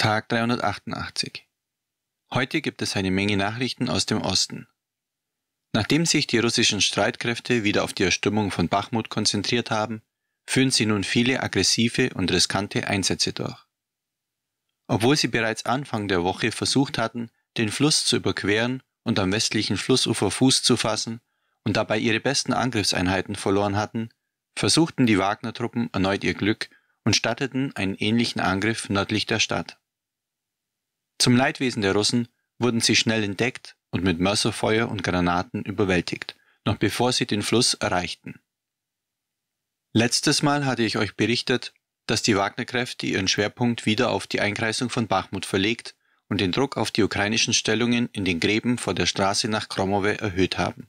Tag 388. Heute gibt es eine Menge Nachrichten aus dem Osten. Nachdem sich die russischen Streitkräfte wieder auf die Erstürmung von Bachmut konzentriert haben, führen sie nun viele aggressive und riskante Einsätze durch. Obwohl sie bereits Anfang der Woche versucht hatten, den Fluss zu überqueren und am westlichen Flussufer Fuß zu fassen und dabei ihre besten Angriffseinheiten verloren hatten, versuchten die Wagner-Truppen erneut ihr Glück und statteten einen ähnlichen Angriff nördlich der Stadt. Zum Leidwesen der Russen wurden sie schnell entdeckt und mit Mörserfeuer und Granaten überwältigt, noch bevor sie den Fluss erreichten. Letztes Mal hatte ich euch berichtet, dass die Wagner-Kräfte ihren Schwerpunkt wieder auf die Einkreisung von Bachmut verlegt und den Druck auf die ukrainischen Stellungen in den Gräben vor der Straße nach Kromowe erhöht haben.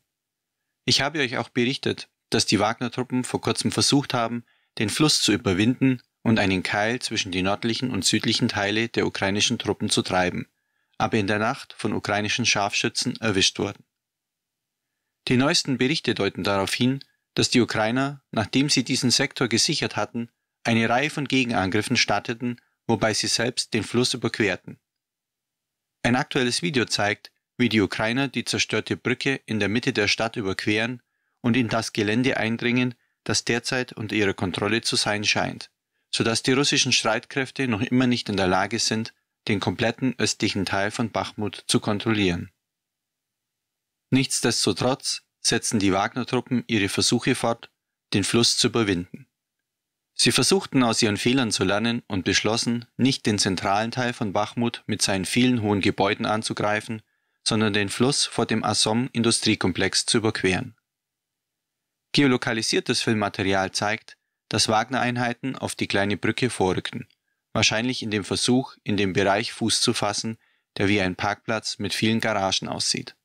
Ich habe euch auch berichtet, dass die Wagner-Truppen vor kurzem versucht haben, den Fluss zu überwinden und einen Keil zwischen die nördlichen und südlichen Teile der ukrainischen Truppen zu treiben, aber in der Nacht von ukrainischen Scharfschützen erwischt wurden. Die neuesten Berichte deuten darauf hin, dass die Ukrainer, nachdem sie diesen Sektor gesichert hatten, eine Reihe von Gegenangriffen starteten, wobei sie selbst den Fluss überquerten. Ein aktuelles Video zeigt, wie die Ukrainer die zerstörte Brücke in der Mitte der Stadt überqueren und in das Gelände eindringen, das derzeit unter ihrer Kontrolle zu sein scheint sodass die russischen Streitkräfte noch immer nicht in der Lage sind, den kompletten östlichen Teil von Bachmut zu kontrollieren. Nichtsdestotrotz setzen die Wagner-Truppen ihre Versuche fort, den Fluss zu überwinden. Sie versuchten aus ihren Fehlern zu lernen und beschlossen, nicht den zentralen Teil von Bachmut mit seinen vielen hohen Gebäuden anzugreifen, sondern den Fluss vor dem Assom-Industriekomplex zu überqueren. Geolokalisiertes Filmmaterial zeigt, dass Wagner-Einheiten auf die kleine Brücke vorrückten, wahrscheinlich in dem Versuch, in dem Bereich Fuß zu fassen, der wie ein Parkplatz mit vielen Garagen aussieht.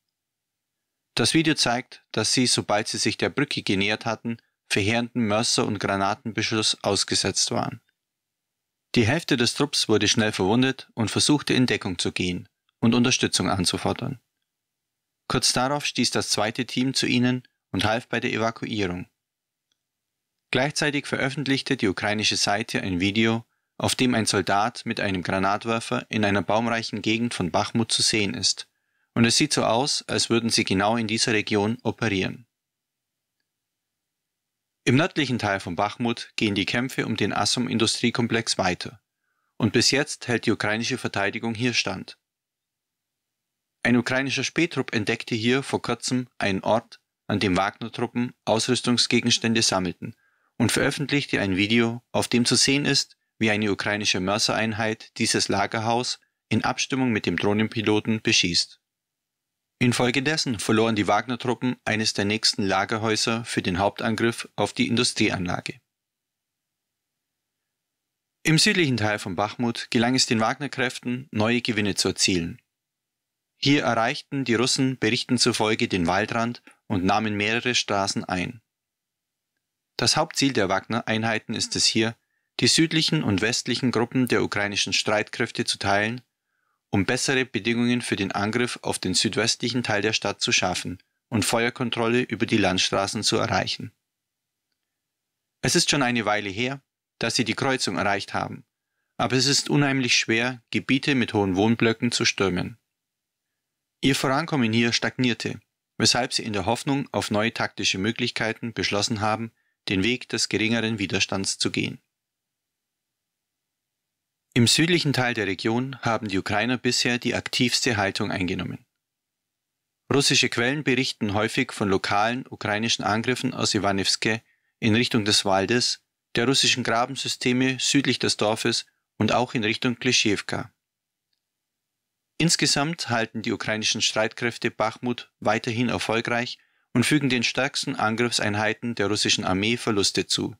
Das Video zeigt, dass sie, sobald sie sich der Brücke genähert hatten, verheerenden Mörser- und Granatenbeschuss ausgesetzt waren. Die Hälfte des Trupps wurde schnell verwundet und versuchte in Deckung zu gehen und Unterstützung anzufordern. Kurz darauf stieß das zweite Team zu ihnen und half bei der Evakuierung. Gleichzeitig veröffentlichte die ukrainische Seite ein Video, auf dem ein Soldat mit einem Granatwerfer in einer baumreichen Gegend von Bachmut zu sehen ist, und es sieht so aus, als würden sie genau in dieser Region operieren. Im nördlichen Teil von Bachmut gehen die Kämpfe um den Assum-Industriekomplex weiter, und bis jetzt hält die ukrainische Verteidigung hier stand. Ein ukrainischer Spähtrupp entdeckte hier vor kurzem einen Ort, an dem Wagner-Truppen Ausrüstungsgegenstände sammelten – und veröffentlichte ein Video, auf dem zu sehen ist, wie eine ukrainische Mörsereinheit dieses Lagerhaus in Abstimmung mit dem Drohnenpiloten beschießt. Infolgedessen verloren die Wagner-Truppen eines der nächsten Lagerhäuser für den Hauptangriff auf die Industrieanlage. Im südlichen Teil von Bachmut gelang es den Wagner-Kräften, neue Gewinne zu erzielen. Hier erreichten die Russen Berichten zufolge den Waldrand und nahmen mehrere Straßen ein. Das Hauptziel der Wagner-Einheiten ist es hier, die südlichen und westlichen Gruppen der ukrainischen Streitkräfte zu teilen, um bessere Bedingungen für den Angriff auf den südwestlichen Teil der Stadt zu schaffen und Feuerkontrolle über die Landstraßen zu erreichen. Es ist schon eine Weile her, dass sie die Kreuzung erreicht haben, aber es ist unheimlich schwer, Gebiete mit hohen Wohnblöcken zu stürmen. Ihr Vorankommen hier stagnierte, weshalb sie in der Hoffnung auf neue taktische Möglichkeiten beschlossen haben, den Weg des geringeren Widerstands zu gehen. Im südlichen Teil der Region haben die Ukrainer bisher die aktivste Haltung eingenommen. Russische Quellen berichten häufig von lokalen ukrainischen Angriffen aus Iwanivske in Richtung des Waldes, der russischen Grabensysteme südlich des Dorfes und auch in Richtung Kleshevka. Insgesamt halten die ukrainischen Streitkräfte Bachmut weiterhin erfolgreich und fügen den stärksten Angriffseinheiten der russischen Armee Verluste zu.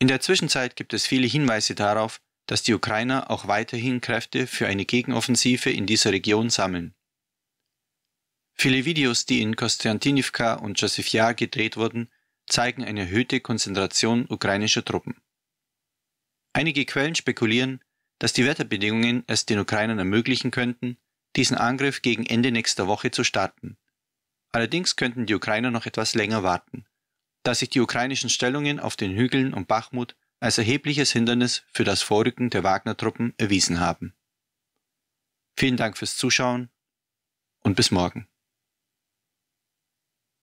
In der Zwischenzeit gibt es viele Hinweise darauf, dass die Ukrainer auch weiterhin Kräfte für eine Gegenoffensive in dieser Region sammeln. Viele Videos, die in Kostantinivka und Josefja gedreht wurden, zeigen eine erhöhte Konzentration ukrainischer Truppen. Einige Quellen spekulieren, dass die Wetterbedingungen es den Ukrainern ermöglichen könnten, diesen Angriff gegen Ende nächster Woche zu starten, Allerdings könnten die Ukrainer noch etwas länger warten, da sich die ukrainischen Stellungen auf den Hügeln um Bachmut als erhebliches Hindernis für das Vorrücken der Wagner-Truppen erwiesen haben. Vielen Dank fürs Zuschauen und bis morgen.